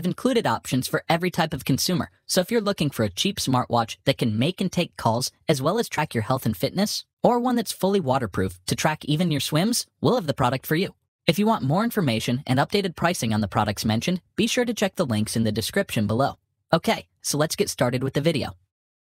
I've included options for every type of consumer, so if you're looking for a cheap smartwatch that can make and take calls as well as track your health and fitness, or one that's fully waterproof to track even your swims, we'll have the product for you. If you want more information and updated pricing on the products mentioned, be sure to check the links in the description below. Okay, so let's get started with the video.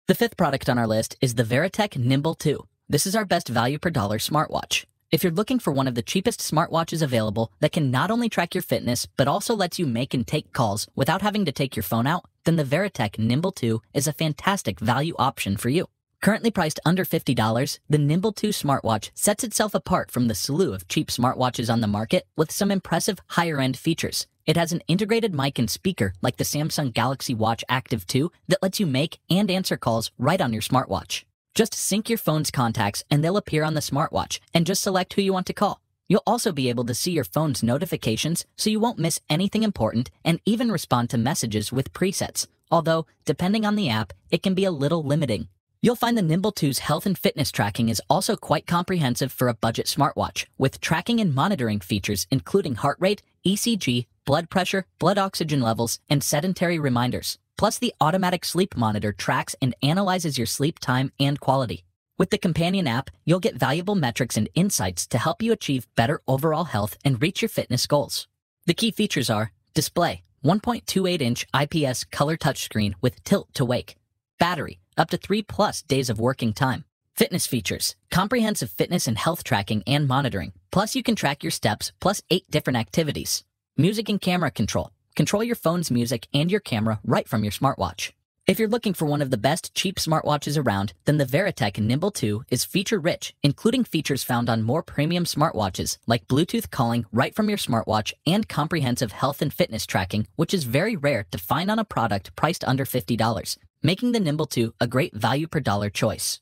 The fifth product on our list is the Veritech Nimble 2. This is our best value per dollar smartwatch. If you're looking for one of the cheapest smartwatches available that can not only track your fitness, but also lets you make and take calls without having to take your phone out, then the Veritech Nimble 2 is a fantastic value option for you. Currently priced under $50, the Nimble 2 smartwatch sets itself apart from the slew of cheap smartwatches on the market with some impressive higher end features. It has an integrated mic and speaker like the Samsung Galaxy Watch Active 2 that lets you make and answer calls right on your smartwatch. Just sync your phone's contacts and they'll appear on the smartwatch and just select who you want to call. You'll also be able to see your phone's notifications so you won't miss anything important and even respond to messages with presets, although, depending on the app, it can be a little limiting. You'll find the Nimble 2's health and fitness tracking is also quite comprehensive for a budget smartwatch, with tracking and monitoring features including heart rate, ECG, blood pressure, blood oxygen levels, and sedentary reminders. Plus, the automatic sleep monitor tracks and analyzes your sleep time and quality. With the companion app, you'll get valuable metrics and insights to help you achieve better overall health and reach your fitness goals. The key features are display, 1.28 inch IPS color touchscreen with tilt to wake, battery, up to three plus days of working time, fitness features, comprehensive fitness and health tracking and monitoring. Plus, you can track your steps plus eight different activities, music and camera control, Control your phone's music and your camera right from your smartwatch. If you're looking for one of the best cheap smartwatches around, then the Veritech Nimble 2 is feature rich, including features found on more premium smartwatches like Bluetooth calling right from your smartwatch and comprehensive health and fitness tracking, which is very rare to find on a product priced under $50, making the Nimble 2 a great value per dollar choice.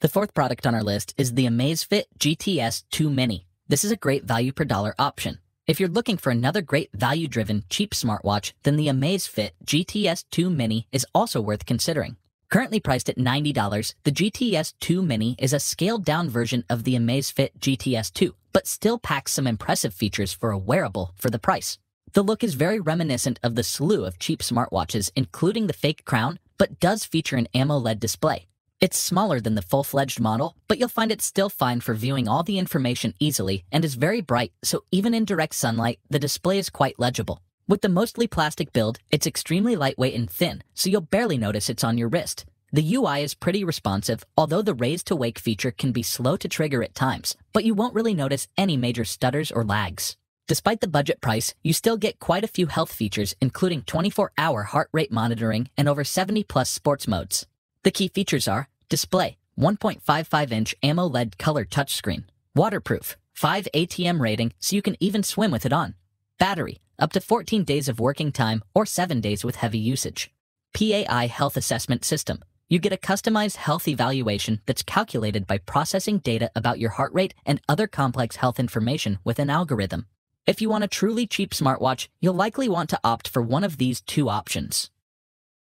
The fourth product on our list is the Amazfit GTS 2 Mini. This is a great value per dollar option. If you're looking for another great value-driven, cheap smartwatch, then the Amaze Fit GTS 2 Mini is also worth considering. Currently priced at $90, the GTS 2 Mini is a scaled-down version of the Amaze Fit GTS 2, but still packs some impressive features for a wearable for the price. The look is very reminiscent of the slew of cheap smartwatches, including the fake crown, but does feature an AMOLED display, it's smaller than the full-fledged model, but you'll find it still fine for viewing all the information easily and is very bright, so even in direct sunlight, the display is quite legible. With the mostly plastic build, it's extremely lightweight and thin, so you'll barely notice it's on your wrist. The UI is pretty responsive, although the raise to wake feature can be slow to trigger at times, but you won't really notice any major stutters or lags. Despite the budget price, you still get quite a few health features, including 24 hour heart rate monitoring and over 70 plus sports modes. The key features are Display 1.55 inch AMOLED color touchscreen. Waterproof. 5 ATM rating so you can even swim with it on. Battery. Up to 14 days of working time or 7 days with heavy usage. PAI Health Assessment System. You get a customized health evaluation that's calculated by processing data about your heart rate and other complex health information with an algorithm. If you want a truly cheap smartwatch, you'll likely want to opt for one of these two options.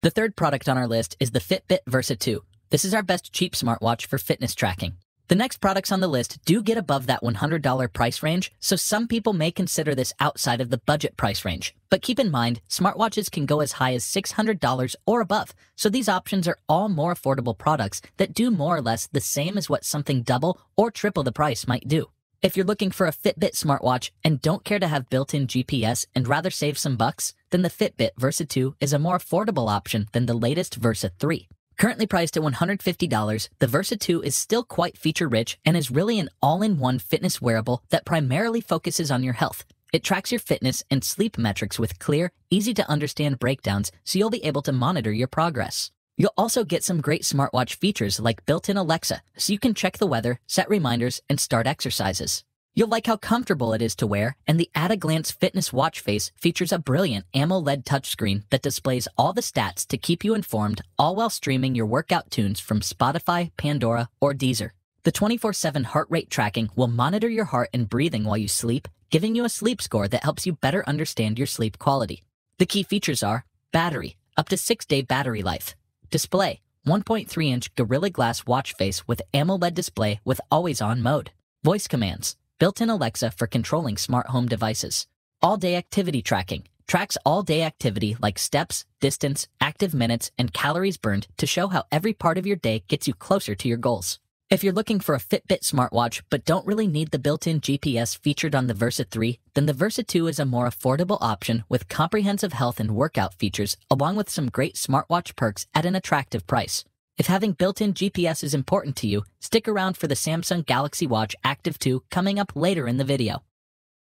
The third product on our list is the Fitbit Versa 2, this is our best cheap smartwatch for fitness tracking. The next products on the list do get above that $100 price range, so some people may consider this outside of the budget price range. But keep in mind, smartwatches can go as high as $600 or above, so these options are all more affordable products that do more or less the same as what something double or triple the price might do. If you're looking for a Fitbit smartwatch and don't care to have built-in GPS and rather save some bucks, then the Fitbit Versa 2 is a more affordable option than the latest Versa 3. Currently priced at $150, the Versa 2 is still quite feature rich and is really an all in one fitness wearable that primarily focuses on your health. It tracks your fitness and sleep metrics with clear, easy to understand breakdowns so you'll be able to monitor your progress. You'll also get some great smartwatch features like built in Alexa so you can check the weather, set reminders, and start exercises. You'll like how comfortable it is to wear, and the at a glance fitness watch face features a brilliant AMOLED touchscreen that displays all the stats to keep you informed, all while streaming your workout tunes from Spotify, Pandora, or Deezer. The 24 7 heart rate tracking will monitor your heart and breathing while you sleep, giving you a sleep score that helps you better understand your sleep quality. The key features are battery, up to six day battery life, display, 1.3 inch Gorilla Glass watch face with AMOLED display with always on mode, voice commands, built-in Alexa for controlling smart home devices, all-day activity tracking, tracks all-day activity like steps, distance, active minutes, and calories burned to show how every part of your day gets you closer to your goals. If you're looking for a Fitbit smartwatch but don't really need the built-in GPS featured on the Versa 3, then the Versa 2 is a more affordable option with comprehensive health and workout features along with some great smartwatch perks at an attractive price. If having built-in GPS is important to you, stick around for the Samsung Galaxy Watch Active 2 coming up later in the video.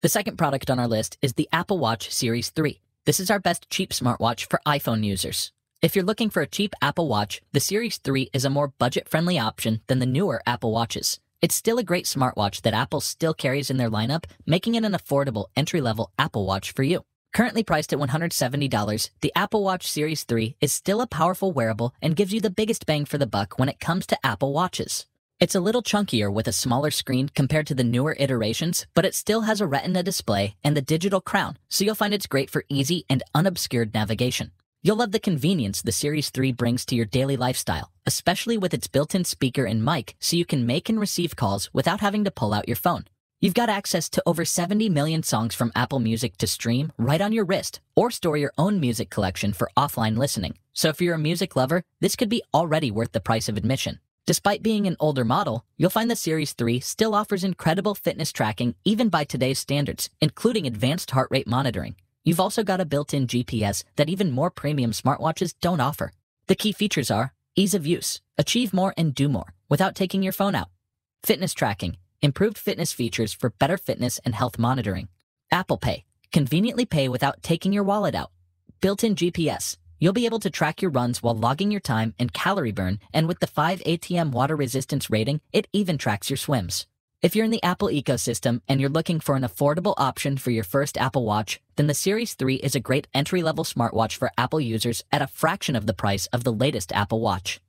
The second product on our list is the Apple Watch Series 3. This is our best cheap smartwatch for iPhone users. If you're looking for a cheap Apple Watch, the Series 3 is a more budget-friendly option than the newer Apple Watches. It's still a great smartwatch that Apple still carries in their lineup, making it an affordable entry-level Apple Watch for you. Currently priced at $170, the Apple Watch Series 3 is still a powerful wearable and gives you the biggest bang for the buck when it comes to Apple Watches. It's a little chunkier with a smaller screen compared to the newer iterations, but it still has a retina display and the digital crown, so you'll find it's great for easy and unobscured navigation. You'll love the convenience the Series 3 brings to your daily lifestyle, especially with its built-in speaker and mic so you can make and receive calls without having to pull out your phone. You've got access to over 70 million songs from Apple Music to stream right on your wrist or store your own music collection for offline listening. So if you're a music lover, this could be already worth the price of admission. Despite being an older model, you'll find the Series 3 still offers incredible fitness tracking even by today's standards, including advanced heart rate monitoring. You've also got a built-in GPS that even more premium smartwatches don't offer. The key features are ease of use, achieve more and do more without taking your phone out, fitness tracking, improved fitness features for better fitness and health monitoring. Apple Pay, conveniently pay without taking your wallet out. Built-in GPS, you'll be able to track your runs while logging your time and calorie burn, and with the 5 ATM water resistance rating, it even tracks your swims. If you're in the Apple ecosystem and you're looking for an affordable option for your first Apple Watch, then the Series 3 is a great entry-level smartwatch for Apple users at a fraction of the price of the latest Apple Watch.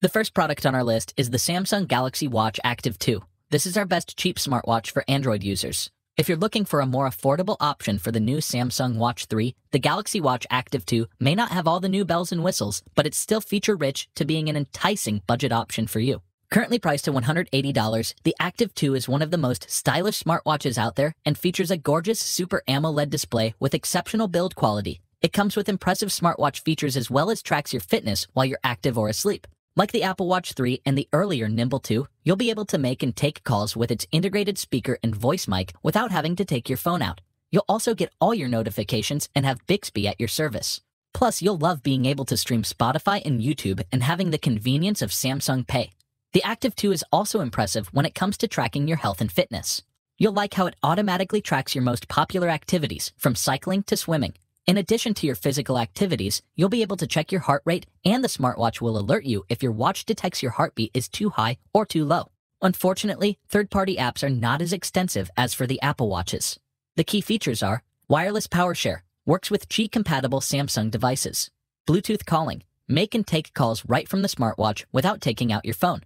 The first product on our list is the Samsung Galaxy Watch Active 2. This is our best cheap smartwatch for Android users. If you're looking for a more affordable option for the new Samsung Watch 3, the Galaxy Watch Active 2 may not have all the new bells and whistles, but it's still feature rich to being an enticing budget option for you. Currently priced to $180, the Active 2 is one of the most stylish smartwatches out there and features a gorgeous Super AMOLED display with exceptional build quality. It comes with impressive smartwatch features as well as tracks your fitness while you're active or asleep. Like the Apple Watch 3 and the earlier Nimble 2, you'll be able to make and take calls with its integrated speaker and voice mic without having to take your phone out. You'll also get all your notifications and have Bixby at your service. Plus, you'll love being able to stream Spotify and YouTube and having the convenience of Samsung Pay. The Active 2 is also impressive when it comes to tracking your health and fitness. You'll like how it automatically tracks your most popular activities, from cycling to swimming, in addition to your physical activities, you'll be able to check your heart rate and the smartwatch will alert you if your watch detects your heartbeat is too high or too low. Unfortunately, third-party apps are not as extensive as for the Apple Watches. The key features are wireless power share, works with Qi-compatible Samsung devices, Bluetooth calling, make and take calls right from the smartwatch without taking out your phone,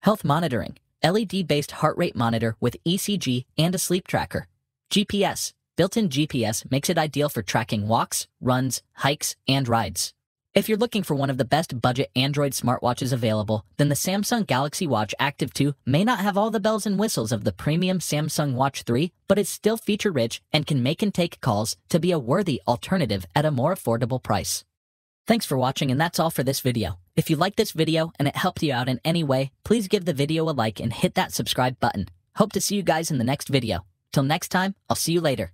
health monitoring, LED-based heart rate monitor with ECG and a sleep tracker, GPS, built-in GPS makes it ideal for tracking walks, runs, hikes, and rides. If you're looking for one of the best budget Android smartwatches available, then the Samsung Galaxy Watch Active 2 may not have all the bells and whistles of the premium Samsung Watch 3, but it's still feature-rich and can make and take calls to be a worthy alternative at a more affordable price. Thanks for watching and that's all for this video. If you liked this video and it helped you out in any way, please give the video a like and hit that subscribe button. Hope to see you guys in the next video. Till next time, I'll see you later.